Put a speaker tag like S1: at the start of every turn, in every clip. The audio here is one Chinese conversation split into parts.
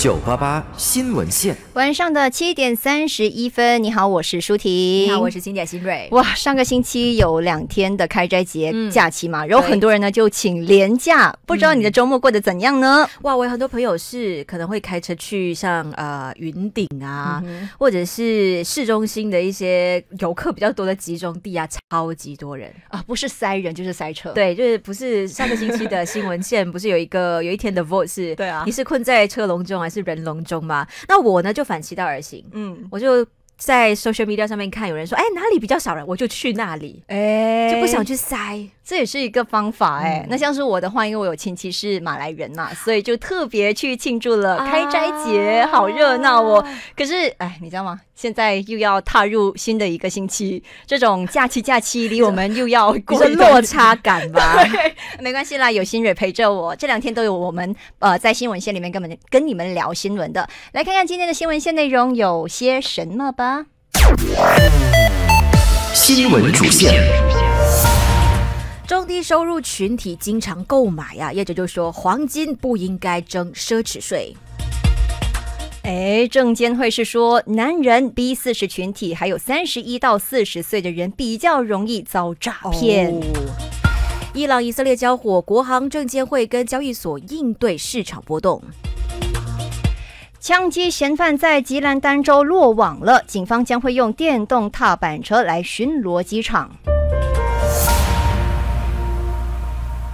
S1: 九八八新闻线，
S2: 晚上的七点三十一分，你好，我是舒婷，你好，我是金
S1: 姐新蕊。哇，
S2: 上个星期有两天的开斋节假期嘛，然后很多人呢就请年假，不知道你的周末过得怎样呢？
S1: 哇，我有很多朋友是可能会开车去像呃云顶啊，或者是市中心的一些游客比较多的集中地啊，超级多人啊，不是塞人就是塞车。对，就是不是上个星期的新闻线，不是有一个有一天的 v o i c e 对啊，你是困在车笼中啊？是人龙中吗？那我呢就反其道而行，嗯，我就在 social media 上面看，有人说，哎，哪里比较少人，我就去那里，哎，就不想去塞。这也是一个方法哎，那像是我的话，因为我有
S2: 亲戚是马来人嘛，所以就特别去庆祝了开斋节，好热闹哦。可是，哎，你知道吗？现在又要踏入新的一个星期，这种假期假期离我们又要过，落差感吧？没关系啦，有新蕊陪着我，这两天都有我们呃在新闻线里面根本跟你们聊新闻的，来看看今天的新闻线内容有些什么吧。新
S1: 闻主线。中低收入群体经常购买呀，业者就说黄金不应该征奢侈税。哎，
S2: 证监会是说，男人 B 四十群体还有三十一到四十岁的人比
S1: 较容易遭诈骗。伊朗以色列交火，国航证监会跟交易所应对市场波动。枪击嫌犯
S2: 在吉兰丹州落网了，警方将会用电动踏板车来巡逻机场。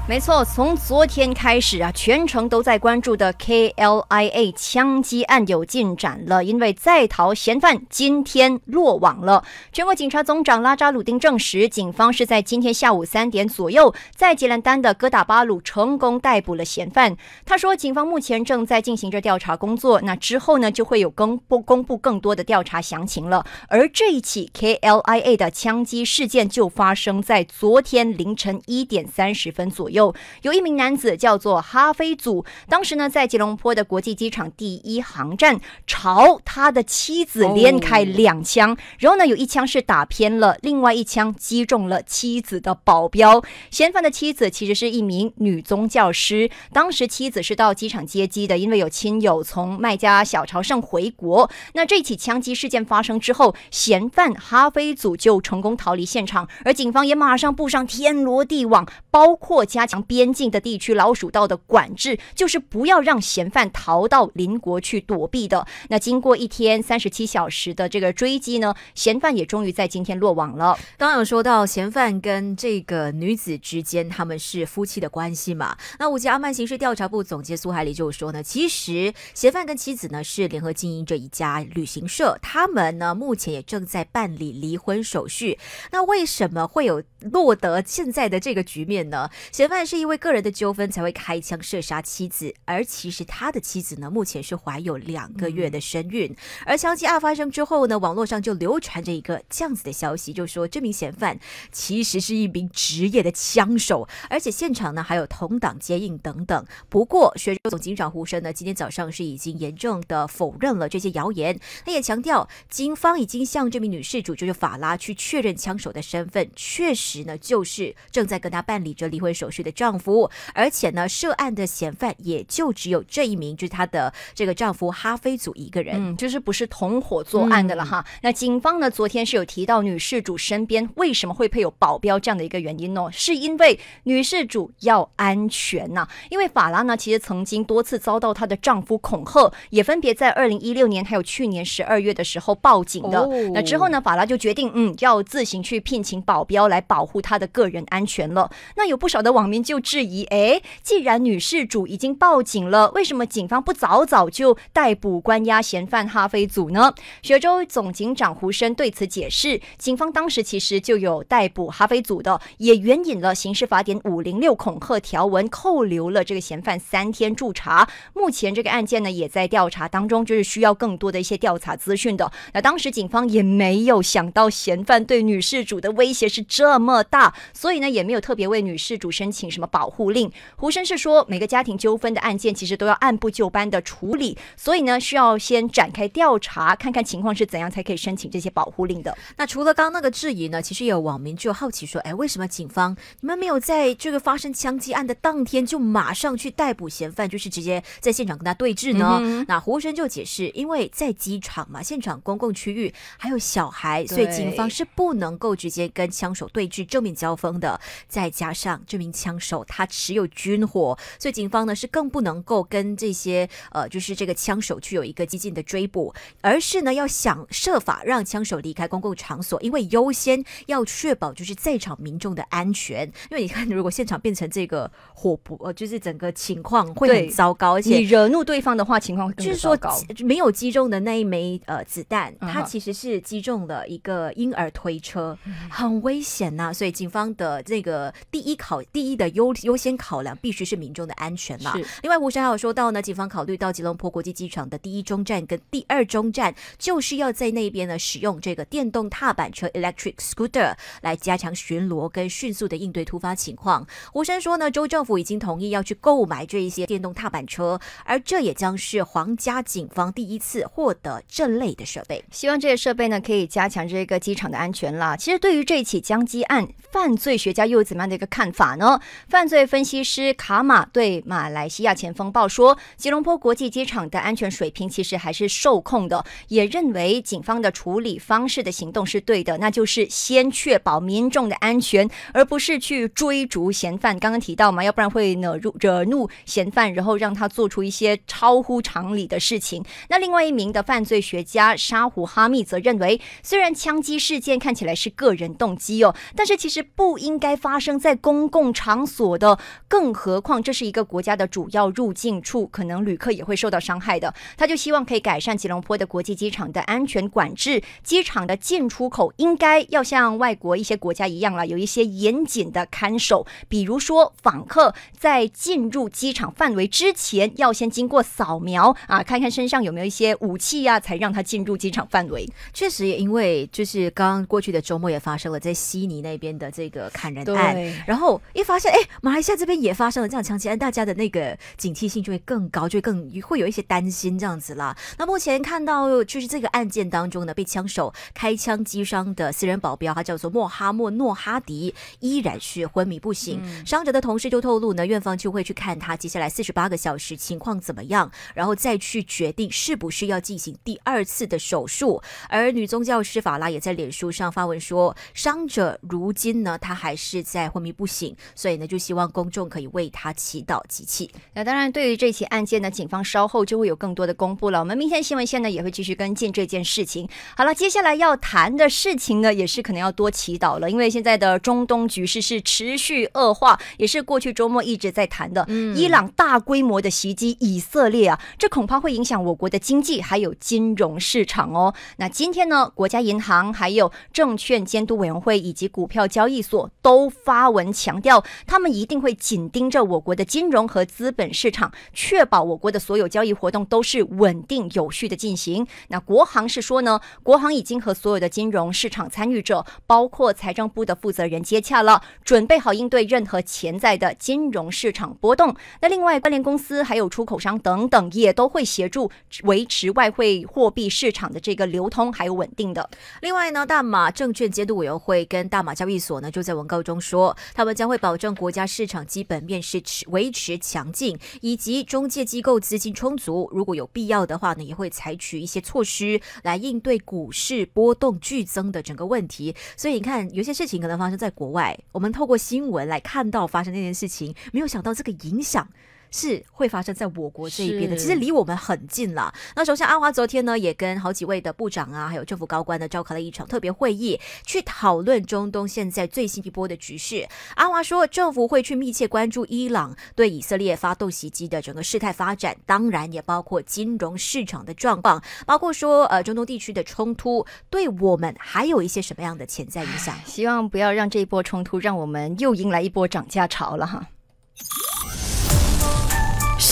S2: 没错，从昨天开始啊，全程都在关注的 K L I A 枪击案有进展了，因为在逃嫌犯今天落网了。全国警察总长拉扎鲁丁证实，警方是在今天下午三点左右，在吉兰丹的哥打巴鲁成功逮捕了嫌犯。他说，警方目前正在进行着调查工作，那之后呢，就会有更不公布更多的调查详情了。而这一起 K L I A 的枪击事件就发生在昨天凌晨一点三十分左右。有有一名男子叫做哈菲祖，当时呢在吉隆坡的国际机场第一航站朝他的妻子连开两枪，然后呢有一枪是打偏了，另外一枪击中了妻子的保镖。嫌犯的妻子其实是一名女宗教师，当时妻子是到机场接机的，因为有亲友从麦家小朝圣回国。那这起枪击事件发生之后，嫌犯哈菲祖就成功逃离现场，而警方也马上布上天罗地网，包括加。强边境的地区，老鼠道的管制就是不要让嫌犯逃到邻国去躲避的。那经过
S1: 一天三十七小时的这个追击呢，嫌犯也终于在今天落网了。刚刚有说到嫌犯跟这个女子之间他们是夫妻的关系嘛？那五级阿曼刑事调查部总监苏海里就说呢，其实嫌犯跟妻子呢是联合经营着一家旅行社，他们呢目前也正在办理离婚手续。那为什么会有落得现在的这个局面呢？嫌犯。但是因为个人的纠纷才会开枪射杀妻子，而其实他的妻子呢，目前是怀有两个月的身孕。而枪击案发生之后呢，网络上就流传着一个这样子的消息，就说这名嫌犯其实是一名职业的枪手，而且现场呢还有同党接应等等。不过，学州总警长胡生呢，今天早上是已经严正的否认了这些谣言。他也强调，警方已经向这名女事主就是法拉去确认枪手的身份，确实呢就是正在跟他办理着离婚手续。的丈夫，而且呢，涉案的嫌犯也就只有这一名，就是她的这个丈夫哈菲祖一个人，嗯，就
S2: 是不是同伙作案的了哈。那警方呢，昨天是有提到女事主身边为什么会配有保镖这样的一个原因呢？是因为女事主要安全呐，因为法拉呢，其实曾经多次遭到她的丈夫恐吓，也分别在二零一六年还有去年十二月的时候报警的。那之后呢，法拉就决定嗯，要自行去聘请保镖来保护她的个人安全了。那有不少的网民。就质疑，哎，既然女事主已经报警了，为什么警方不早早就逮捕关押嫌犯哈飞祖呢？雪州总警长胡生对此解释，警方当时其实就有逮捕哈飞祖的，也援引了刑事法典五零六恐吓条文，扣留了这个嫌犯三天驻查。目前这个案件呢，也在调查当中，就是需要更多的一些调查资讯的。那当时警方也没有想到嫌犯对女事主的威胁是这么大，所以呢，也没有特别为女事主申请。什么保护令？胡生是说，每个家庭纠纷的案件其实都要按部就班的处理，所以呢，需要先展开调
S1: 查，看看情况是怎样，才可以申请这些保护令的。那除了刚刚那个质疑呢，其实也有网民就好奇说，哎，为什么警方你们没有在这个发生枪击案的当天就马上去逮捕嫌犯，就是直接在现场跟他对峙呢？那胡生就解释，因为在机场嘛，现场公共区域还有小孩，所以警方是不能够直接跟枪手对峙、正面交锋的。再加上这名枪。枪手他持有军火，所以警方呢是更不能够跟这些呃，就是这个枪手去有一个激进的追捕，而是呢要想设法让枪手离开公共场所，因为优先要确保就是在场民众的安全。因为你看，如果现场变成这个火不呃，就是整个情况会很糟糕，而且你惹怒对方的话，情况就是说没有击中的那一枚呃子弹，它其实是击中了一个婴儿推车，很危险呐。所以警方的这个第一考第一。的优优先考量必须是民众的安全嘛。另外，吴山还有说到呢，警方考虑到吉隆坡国际机场的第一中站跟第二中站，就是要在那边呢使用这个电动踏板车 （electric scooter） 来加强巡逻跟迅速的应对突发情况。胡生说呢，州政府已经同意要去购买这一些电动踏板车，而这也将是皇家警方第一次获得这类的设备。
S2: 希望这些设备呢可以加强这个机场的安全啦。其实，对于这起枪击案，犯罪学家又有怎么样的一个看法呢？犯罪分析师卡马对马来西亚前锋报说：“吉隆坡国际机场的安全水平其实还是受控的，也认为警方的处理方式的行动是对的，那就是先确保民众的安全，而不是去追逐嫌犯。刚刚提到嘛，要不然会惹怒惹怒嫌犯，然后让他做出一些超乎常理的事情。那另外一名的犯罪学家沙胡哈密则认为，虽然枪击事件看起来是个人动机哦，但是其实不应该发生在公共场。”场所的，更何况这是一个国家的主要入境处，可能旅客也会受到伤害的。他就希望可以改善吉隆坡的国际机场的安全管制，机场的进出口应该要像外国一些国家一样了，有一些严谨的看守。比如说访客在进入机场范围之前，要先经过扫描啊，看看身上有没有一些武器啊，才让
S1: 他进入机场范围。确实，也因为就是刚刚过去的周末也发生了在悉尼那边的这个砍人案，然后一发。哎，马来西亚这边也发生了这样枪击案，大家的那个警惕性就会更高，就会更会有一些担心这样子啦。那目前看到就是这个案件当中呢，被枪手开枪击伤的私人保镖，他叫做莫哈莫诺哈迪，依然是昏迷不醒。伤者的同事就透露呢，院方就会去看他接下来四十八个小时情况怎么样，然后再去决定是不是要进行第二次的手术。而女宗教师法拉也在脸书上发文说，伤者如今呢，他还是在昏迷不醒，所以。那就希望公众可以为他祈祷机器
S2: 那当然，对于这起案件呢，警方稍后就会有更多的公布了。我们明天新闻线呢也会继续跟进这件事情。好了，接下来要谈的事情呢，也是可能要多祈祷了，因为现在的中东局势是持续恶化，也是过去周末一直在谈的。嗯，伊朗大规模的袭击以色列啊，这恐怕会影响我国的经济还有金融市场哦。那今天呢，国家银行、还有证券监督委员会以及股票交易所都发文强调。他们一定会紧盯着我国的金融和资本市场，确保我国的所有交易活动都是稳定有序的进行。那国行是说呢？国行已经和所有的金融市场参与者，包括财政部的负责人接洽了，准备好应对任何潜在的金融市场波动。那另外关联公司还有出口商等等，也都会协助维持外汇货币市
S1: 场的这个流通还有稳定的。另外呢，大马证券监督委员会跟大马交易所呢，就在文告中说，他们将会保证。国家市场基本面是持维持强劲，以及中介机构资金充足。如果有必要的话呢，也会采取一些措施来应对股市波动剧增的整个问题。所以你看，有些事情可能发生在国外，我们透过新闻来看到发生那件事情，没有想到这个影响。是会发生在我国这一边的，其实离我们很近了。那首先，阿华昨天呢也跟好几位的部长啊，还有政府高官呢召开了一场特别会议，去讨论中东现在最新一波的局势。阿华说，政府会去密切关注伊朗对以色列发动袭击的整个事态发展，当然也包括金融市场的状况，包括说呃中东地区的冲突对我们还有一些什么样的潜在影响。希望不要让
S2: 这一波冲突让我们又迎来一波涨价潮了哈。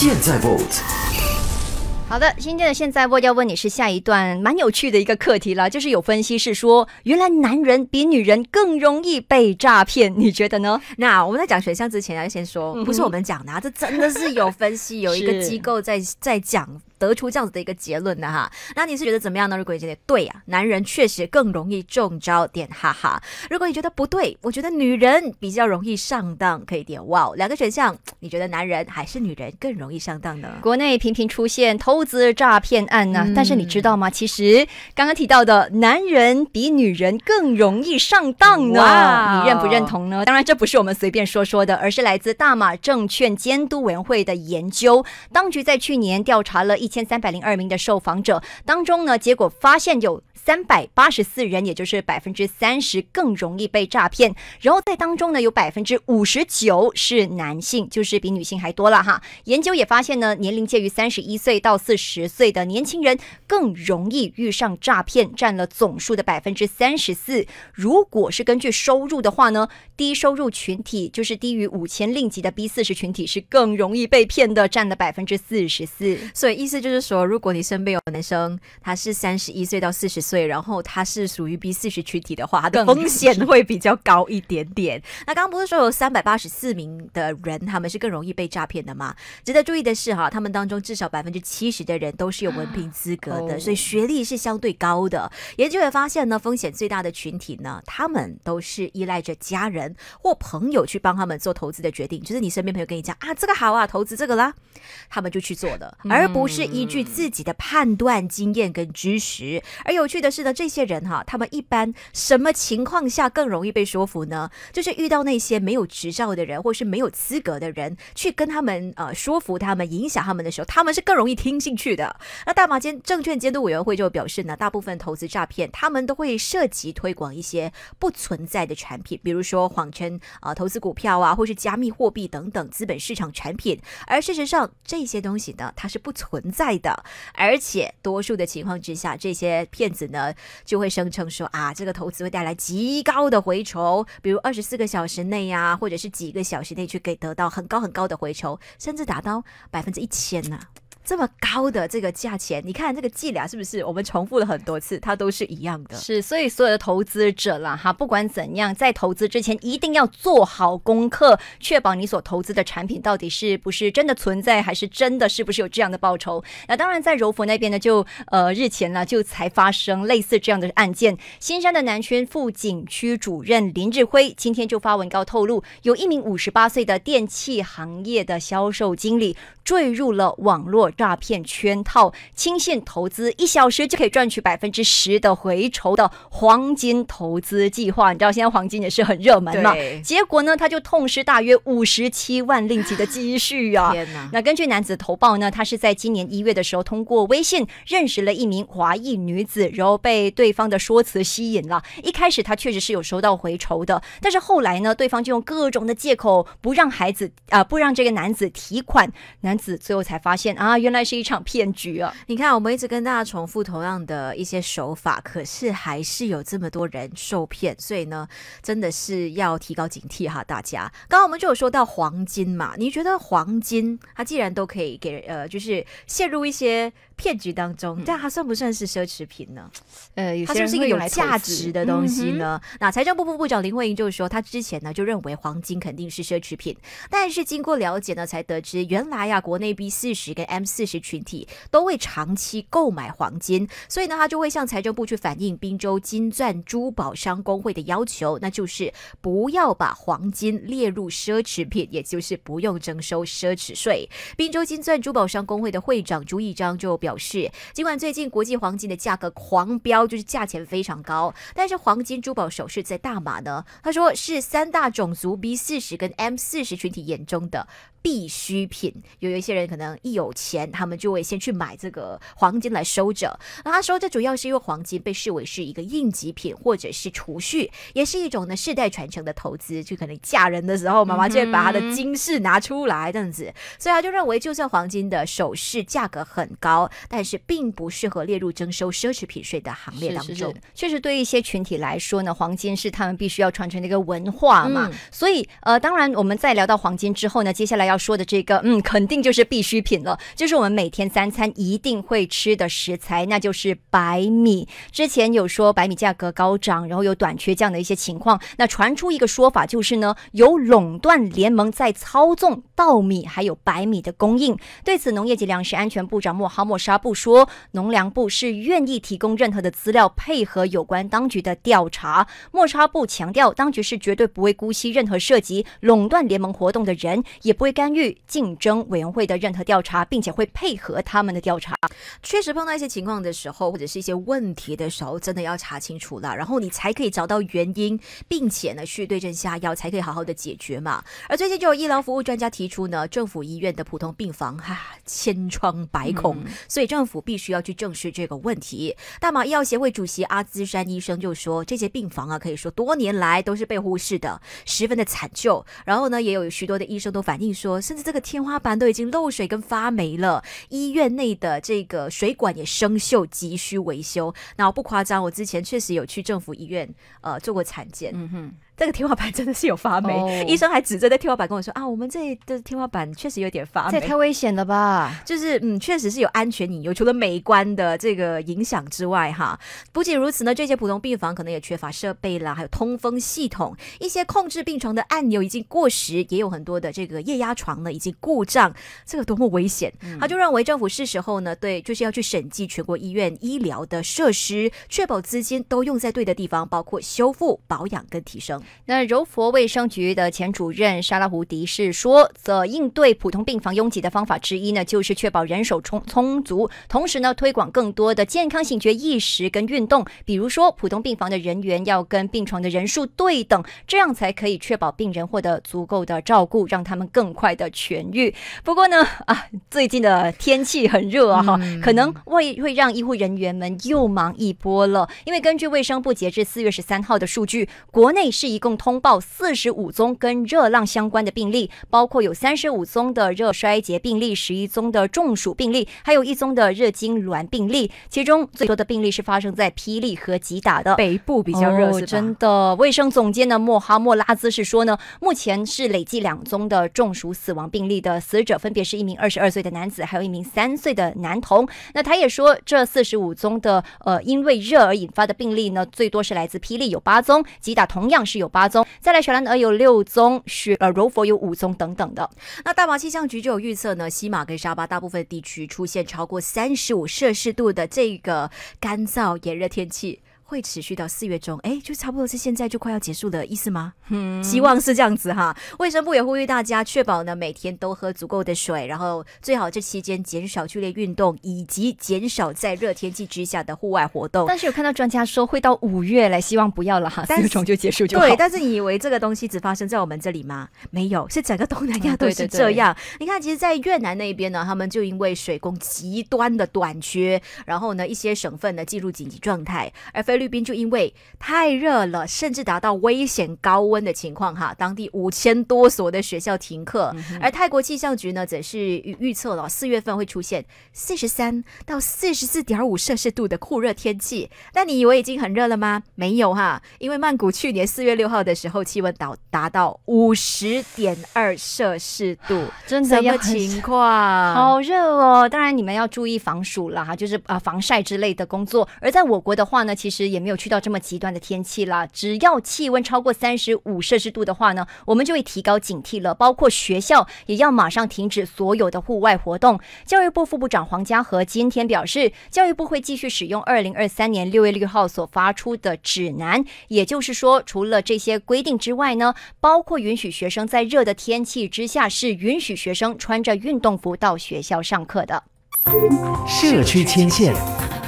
S1: 现在 vote。
S2: 好的，今天的现在我要问你是下一段蛮有趣的一个课题了，就是有分析是说原来男人比女人更容易
S1: 被诈骗，你觉得呢？那我们在讲选项之前要先说 不是我们讲的，啊，这真的是有分析，有一个机构在在讲。得出这样子的一个结论的哈，那你是觉得怎么样呢？如果你觉得对啊，男人确实更容易中招点，哈哈。如果你觉得不对，我觉得女人比较容易上当，可以点哇。两个选项，你觉得男人还是女人更容易上当呢？
S2: 国内频频出现投资诈骗案呢，但是你知道吗？其实刚刚提到的，男人比女人更容易上当呢。你认不认同呢？当然，这不是我们随便说说的，而是来自大马证券监督委员会的研究。当局在去年调查了一。千三百零二名的受访者当中呢，结果发现有三百八十四人，也就是百分之三十更容易被诈骗。然后在当中呢，有百分之五十九是男性，就是比女性还多了哈。研究也发现呢，年龄介于三十一岁到四十岁的年轻人更容易遇上诈骗，占了总数的百分之三十四。如果是根据收入的话呢，低收入群体就是低于五千令吉的 B 四十群体是更容易被
S1: 骗的，占了百分之四十四。所以意思。这就是说，如果你身边有男生，他是三十一岁到四十岁，然后他是属于 B 四十群体的话，风险会比较高一点点。那刚刚不是说有三百八十四名的人，他们是更容易被诈骗的吗？值得注意的是哈，他们当中至少百分之七十的人都是有文凭资格的，所以学历是相对高的。研究也发现呢，风险最大的群体呢，他们都是依赖着家人或朋友去帮他们做投资的决定，就是你身边朋友跟你讲啊，这个好啊，投资这个啦，他们就去做的，而不是。依据自己的判断、经验跟知识。而有趣的是呢，这些人哈，他们一般什么情况下更容易被说服呢？就是遇到那些没有执照的人，或是没有资格的人，去跟他们呃说服他们、影响他们的时候，他们是更容易听进去的。那大马监证券监督委员会就表示呢，大部分投资诈骗，他们都会涉及推广一些不存在的产品，比如说谎称啊投资股票啊，或是加密货币等等资本市场产品。而事实上这些东西呢，它是不存在的，而且多数的情况之下，这些骗子呢就会声称说啊，这个投资会带来极高的回酬，比如二十四个小时内呀，或者是几个小时内去给得到很高很高的回酬，甚至达到百分之一千呢。这么高的这个价钱，你看这个伎俩是不是？我们重复了很多次，它都是一样的。是，所以所有的投资者啦，哈，不管怎样，在投资
S2: 之前一定要做好功课，确保你所投资的产品到底是不是真的存在，还是真的是不是有这样的报酬？那当然，在柔佛那边呢，就呃日前呢就才发生类似这样的案件。新山的南圈副景区主任林志辉今天就发文告透露，有一名五十八岁的电器行业的销售经理坠入了网络。诈骗圈套、轻信投资，一小时就可以赚取百分之十的回酬的黄金投资计划，你知道现在黄金也是很热门嘛？结果呢，他就痛失大约五十七万令吉的积蓄啊！天那根据男子投报呢，他是在今年一月的时候通过微信认识了一名华裔女子，然后被对方的说辞吸引了。一开始他确实是有收到回酬的，但是后来呢，对方就用各种的借口不让孩子啊，不让这个男子提款。
S1: 男子最后才发现啊。原来是一场骗局啊！你看，我们一直跟大家重复同样的一些手法，可是还是有这么多人受骗，所以呢，真的是要提高警惕哈，大家。刚刚我们就有说到黄金嘛，你觉得黄金它既然都可以给呃，就是陷入一些骗局当中，但它算不算是奢侈品呢？呃，它就是一个有价值的东西呢。那财政部部部长林慧莹就是说，她之前呢就认为黄金肯定是奢侈品，但是经过了解呢，才得知原来呀，国内 B 四十跟 M。四十群体都会长期购买黄金，所以呢，他就会向财政部去反映滨州金钻珠宝商工会的要求，那就是不要把黄金列入奢侈品，也就是不用征收奢侈税。滨州金钻珠宝商工会的会长朱一章就表示，尽管最近国际黄金的价格狂飙，就是价钱非常高，但是黄金珠宝首饰在大马呢，他说是三大种族 B 四十跟 M 四十群体眼中的。必需品，有一些人可能一有钱，他们就会先去买这个黄金来收着。那他说，这主要是因为黄金被视为是一个应急品，或者是储蓄，也是一种呢世代传承的投资。就可能嫁人的时候，妈妈就会把她的金饰拿出来这样子。所以他就认为，就算黄金的首饰价格很高，但是并不适合列入征收奢侈品税的行列当中。
S2: 确实，对一些群体来说呢，黄金是他们必须要传承的一个文化嘛。所以，呃，当然我们在聊到黄金之后呢，接下来要。要说的这个，嗯，肯定就是必需品了，就是我们每天三餐一定会吃的食材，那就是白米。之前有说白米价格高涨，然后有短缺这样的一些情况。那传出一个说法，就是呢，有垄断联盟在操纵稻米还有白米的供应。对此，农业及粮食安全部长莫哈莫沙布说，农粮部是愿意提供任何的资料，配合有关当局的调查。莫沙布强调，当局是绝对不会姑息任何涉及垄断联盟活动的人，也不会干。参与竞争委员会的
S1: 任何调查，并且会配合他们的调查。确实碰到一些情况的时候，或者是一些问题的时候，真的要查清楚了，然后你才可以找到原因，并且呢去对症下药，才可以好好的解决嘛。而最近就有医疗服务专家提出呢，政府医院的普通病房哈千疮百孔，所以政府必须要去正视这个问题。大马医药协会主席阿兹山医生就说，这些病房啊，可以说多年来都是被忽视的，十分的惨旧。然后呢，也有许多的医生都反映说。甚至这个天花板都已经漏水跟发霉了，医院内的这个水管也生锈，急需维修。然后不夸张，我之前确实有去政府医院呃做过产检。嗯哼。这个天花板真的是有发霉，医生还指着在天花板跟我说啊，我们这里的天花板确实有点发霉。这太危险了吧？就是嗯，确实是有安全隐忧，除了美观的这个影响之外，哈，不仅如此呢，这些普通病房可能也缺乏设备啦，还有通风系统，一些控制病床的按钮已经过时，也有很多的这个液压床呢已经故障。这个多么危险！他就认为政府是时候呢，对，就是要去审计全国医院医疗的设施，确保资金都用在对的地方，包括修复、保养跟提升。那柔
S2: 佛卫生局的前主任沙拉胡迪是说，则应对普通病房拥挤的方法之一呢，就是确保人手充充足，同时呢，推广更多的健康性觉意识跟运动。比如说，普通病房的人员要跟病床的人数对等，这样才可以确保病人获得足够的照顾，让他们更快的痊愈。不过呢，啊，最近的天气很热啊，哈，可能会会让医护人员们又忙一波了。因为根据卫生部截至四月十三号的数据，国内是。一共通报四十五宗跟热浪相关的病例，包括有三十五宗的热衰竭病例，十一宗的中暑病例，还有一宗的热痉挛病例。其中最多的病例是发生在霹雳和吉打的北部比较热，真的。卫生总监呢，莫哈莫拉兹是说呢，目前是累计两宗的中暑死亡病例的死者分别是一名二十二岁的男子，还有一名三岁的男童。那他也说，这四十五宗的呃因为热而引发的病例呢，最多是来自霹雳有八宗，吉打同样是有。有八宗，再来雪
S1: 兰莪有六宗，雪呃柔佛有五宗等等的。那大马气象局就有预测呢，西马跟沙巴大部分地区出现超过三十五摄氏度的这个干燥炎热天气。会持续到四月中，哎，就差不多是现在就快要结束的意思吗？嗯，希望是这样子哈。卫生部也呼吁大家，确保呢每天都喝足够的水，然后最好这期间减少剧烈运动，以及减少在热天气之下的户外活动。但是有
S2: 看到专家说会到五月来，希望不要了哈，四月中就结束就好。对，但是
S1: 你以为这个东西只发生在我们这里吗？没有，是整个东南亚都是这样。你看，其实，在越南那边呢，他们就因为水供极端的短缺，然后呢一些省份呢进入紧急状态，而菲律菲律宾就因为太热了，甚至达到危险高温的情况哈，当地五千多所的学校停课，而泰国气象局呢则是预测了四月份会出现四十三到四十四点五摄氏度的酷热天气。那你以为已经很热了吗？没有哈，因为曼谷去年四月六号的时候气温达达到五十点二摄氏度，真的么情况好
S2: 热哦。当然你们要注意防暑了哈，就是啊防晒之类的工作。而在我国的话呢，其实。也没有去到这么极端的天气了。只要气温超过三十五摄氏度的话呢，我们就会提高警惕了。包括学校也要马上停止所有的户外活动。教育部副部长黄家和今天表示，教育部会继续使用二零二三年六月六号所发出的指南。也就是说，除了这些规定之外呢，包括允许学生在热的天气之下是允许学生穿着运动服到学
S1: 校上课的。社区牵线。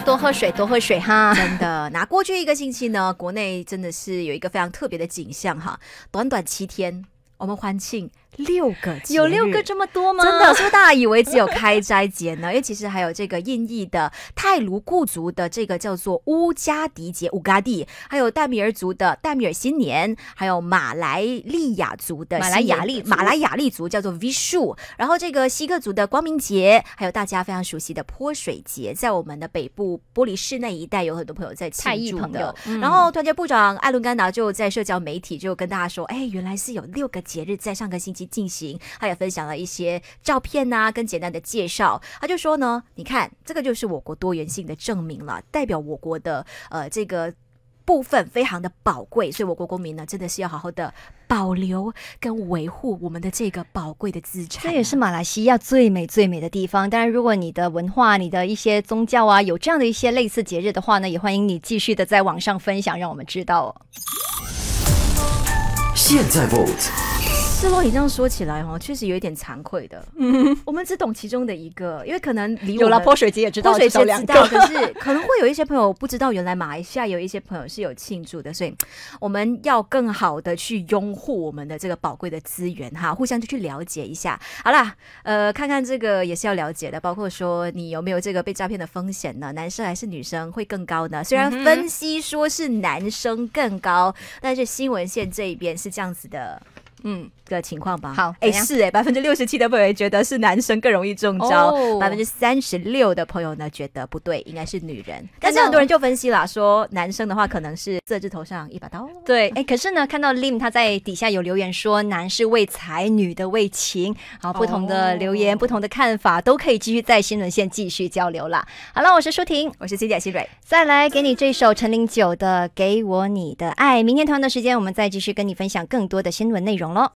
S1: 多喝水，多喝水哈！真的，那过去一个星期呢？国内真的是有一个非常特别的景象哈！短短七天，我们欢庆。六个有六个这么
S2: 多吗？真 的，是不是大家以为只有
S1: 开斋节呢？因为其实还有这个印裔的泰卢固族的这个叫做乌加迪节，乌嘎蒂；还有戴米尔族的戴米尔新年；还有马来利亚族的马来亚利，马来亚利族叫做 Vishu，然后这个锡克族的光明节；还有大家非常熟悉的泼水节，在我们的北部玻璃市那一带有很多朋友在庆祝的。然后团结部长艾伦甘达就在社交媒体就跟大家说：“哎，原来是有六个节日，在上个星期。”进行，他也分享了一些照片啊，跟简单的介绍。他就说呢，你看这个就是我国多元性的证明了，代表我国的呃这个部分非常的宝贵，所以我国公民呢真的是要好好的保留跟维护我们的这个宝贵的资产。这也是马来西亚最美最
S2: 美的地方。当然，如果你的文化、你的一些宗教啊，有这样的一些类似节日的话呢，也欢
S1: 迎你继续的在网上分享，让我们知道。现在 vote。是后你这样说起来哦，确实有一点惭愧的。嗯，我们只懂其中的一个，因为可能离有了泼水节也知道，泼水节知道，可是可能会有一些朋友不知道，原来马来西亚有一些朋友是有庆祝的，所以我们要更好的去拥护我们的这个宝贵的资源哈，互相就去了解一下。好啦，呃，看看这个也是要了解的，包括说你有没有这个被诈骗的风险呢？男生还是女生会更高呢？虽然分析说是男生更高，但是新闻线这一边是这样子的。嗯，的情况吧。好，哎，是哎，百分之六十七的朋友觉得是男生更容易中招，百分之三十六的朋友呢觉得不对，应该是女人。但是很多人就分析了，说男生的话可能是色字头上一把刀。对，哎，可是呢，看到 Lim 他在底下
S2: 有留言说，男是为财，女的为情。好，不同的留言，不同的看法，都可以继续在新闻线继续交流了。好了，我是舒婷，我是 C 姐 y 西蕊，再来给你这首陈零九的《给我你的爱》。明天同样的时间，我们再继续跟你分享更多的新闻内容。